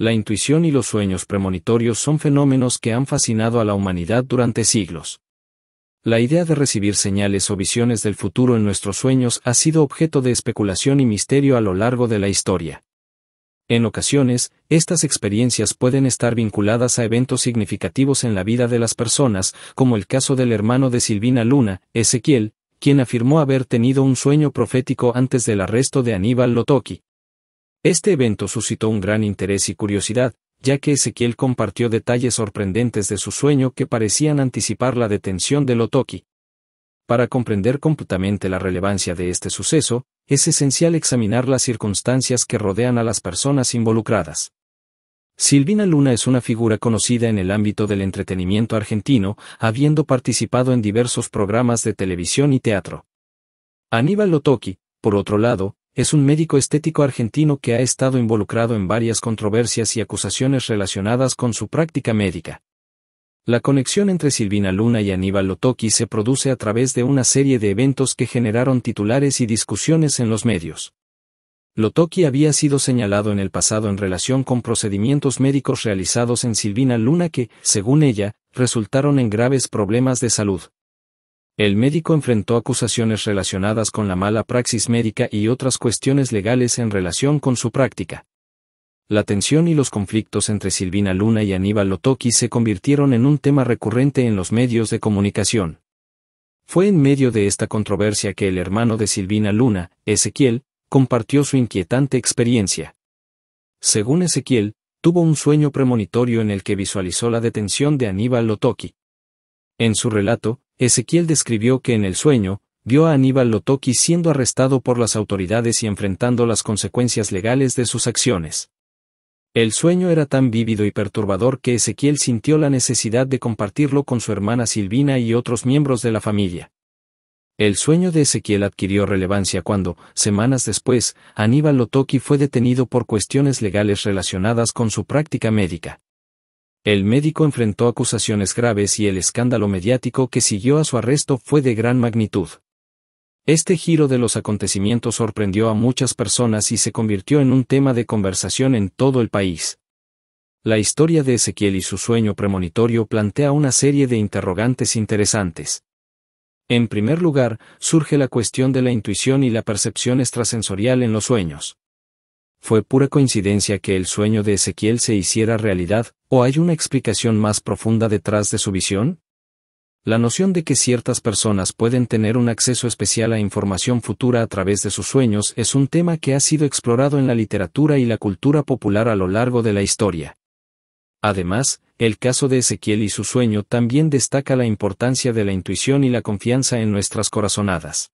La intuición y los sueños premonitorios son fenómenos que han fascinado a la humanidad durante siglos. La idea de recibir señales o visiones del futuro en nuestros sueños ha sido objeto de especulación y misterio a lo largo de la historia. En ocasiones, estas experiencias pueden estar vinculadas a eventos significativos en la vida de las personas, como el caso del hermano de Silvina Luna, Ezequiel, quien afirmó haber tenido un sueño profético antes del arresto de Aníbal Lotoki, este evento suscitó un gran interés y curiosidad, ya que Ezequiel compartió detalles sorprendentes de su sueño que parecían anticipar la detención de Lotoki. Para comprender completamente la relevancia de este suceso, es esencial examinar las circunstancias que rodean a las personas involucradas. Silvina Luna es una figura conocida en el ámbito del entretenimiento argentino, habiendo participado en diversos programas de televisión y teatro. Aníbal Lotoki, por otro lado, es un médico estético argentino que ha estado involucrado en varias controversias y acusaciones relacionadas con su práctica médica. La conexión entre Silvina Luna y Aníbal Lotoki se produce a través de una serie de eventos que generaron titulares y discusiones en los medios. Lotoki había sido señalado en el pasado en relación con procedimientos médicos realizados en Silvina Luna que, según ella, resultaron en graves problemas de salud. El médico enfrentó acusaciones relacionadas con la mala praxis médica y otras cuestiones legales en relación con su práctica. La tensión y los conflictos entre Silvina Luna y Aníbal Lotoki se convirtieron en un tema recurrente en los medios de comunicación. Fue en medio de esta controversia que el hermano de Silvina Luna, Ezequiel, compartió su inquietante experiencia. Según Ezequiel, tuvo un sueño premonitorio en el que visualizó la detención de Aníbal Lotoki. En su relato, Ezequiel describió que en el sueño, vio a Aníbal Lotoki siendo arrestado por las autoridades y enfrentando las consecuencias legales de sus acciones. El sueño era tan vívido y perturbador que Ezequiel sintió la necesidad de compartirlo con su hermana Silvina y otros miembros de la familia. El sueño de Ezequiel adquirió relevancia cuando, semanas después, Aníbal Lotoki fue detenido por cuestiones legales relacionadas con su práctica médica. El médico enfrentó acusaciones graves y el escándalo mediático que siguió a su arresto fue de gran magnitud. Este giro de los acontecimientos sorprendió a muchas personas y se convirtió en un tema de conversación en todo el país. La historia de Ezequiel y su sueño premonitorio plantea una serie de interrogantes interesantes. En primer lugar, surge la cuestión de la intuición y la percepción extrasensorial en los sueños. ¿Fue pura coincidencia que el sueño de Ezequiel se hiciera realidad, o hay una explicación más profunda detrás de su visión? La noción de que ciertas personas pueden tener un acceso especial a información futura a través de sus sueños es un tema que ha sido explorado en la literatura y la cultura popular a lo largo de la historia. Además, el caso de Ezequiel y su sueño también destaca la importancia de la intuición y la confianza en nuestras corazonadas.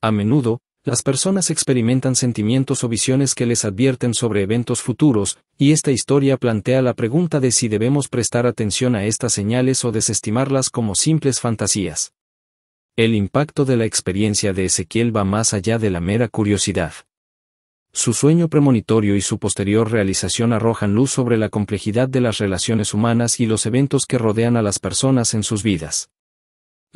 A menudo, las personas experimentan sentimientos o visiones que les advierten sobre eventos futuros, y esta historia plantea la pregunta de si debemos prestar atención a estas señales o desestimarlas como simples fantasías. El impacto de la experiencia de Ezequiel va más allá de la mera curiosidad. Su sueño premonitorio y su posterior realización arrojan luz sobre la complejidad de las relaciones humanas y los eventos que rodean a las personas en sus vidas.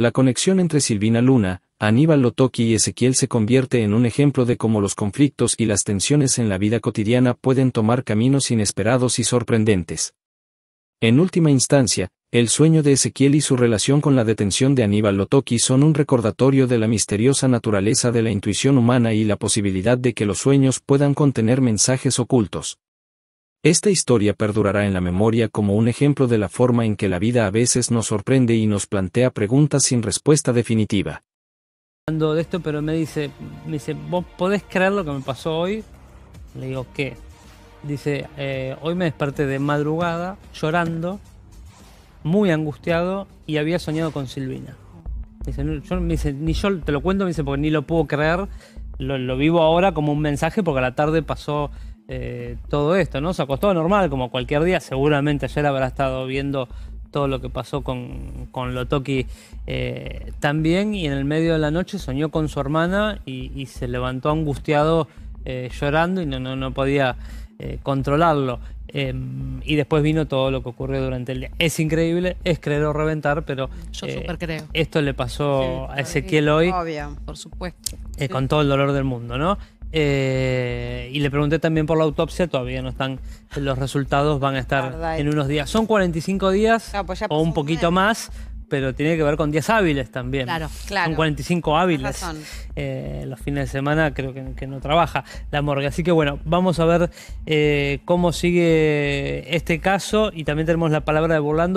La conexión entre Silvina Luna, Aníbal Lotoki y Ezequiel se convierte en un ejemplo de cómo los conflictos y las tensiones en la vida cotidiana pueden tomar caminos inesperados y sorprendentes. En última instancia, el sueño de Ezequiel y su relación con la detención de Aníbal Lotoki son un recordatorio de la misteriosa naturaleza de la intuición humana y la posibilidad de que los sueños puedan contener mensajes ocultos. Esta historia perdurará en la memoria como un ejemplo de la forma en que la vida a veces nos sorprende y nos plantea preguntas sin respuesta definitiva. Hablando de esto, pero me dice, me dice, ¿vos podés creer lo que me pasó hoy? Le digo, ¿qué? Dice, eh, hoy me desperté de madrugada llorando, muy angustiado y había soñado con Silvina. dice, yo, me dice, ni yo te lo cuento, me dice, porque ni lo puedo creer. Lo, lo vivo ahora como un mensaje porque a la tarde pasó eh, todo esto, ¿no? Se acostó normal, como cualquier día. Seguramente ayer habrá estado viendo todo lo que pasó con, con Lotoki eh, también. Y en el medio de la noche soñó con su hermana y, se levantó angustiado eh, llorando y no, no, podía controlarlo. Em, y después vino todo lo que ocurrió durante el día. Es increíble, es creer o reventar, pero Yo creo. esto le pasó a Ezequiel hoy. por supuesto. Con todo el dolor del mundo, ¿no? Eh, y le pregunté también por la autopsia, todavía no están los resultados, van a estar en unos días. Son 45 días pues o un poquito más, pero tiene que ver con días hábiles también. Claro, claro. Son 45 hábiles. Eh, los fines de semana creo que, no trabaja la morgue. Así que bueno, vamos a ver eh, cómo sigue este caso y también tenemos la palabra de Burlando.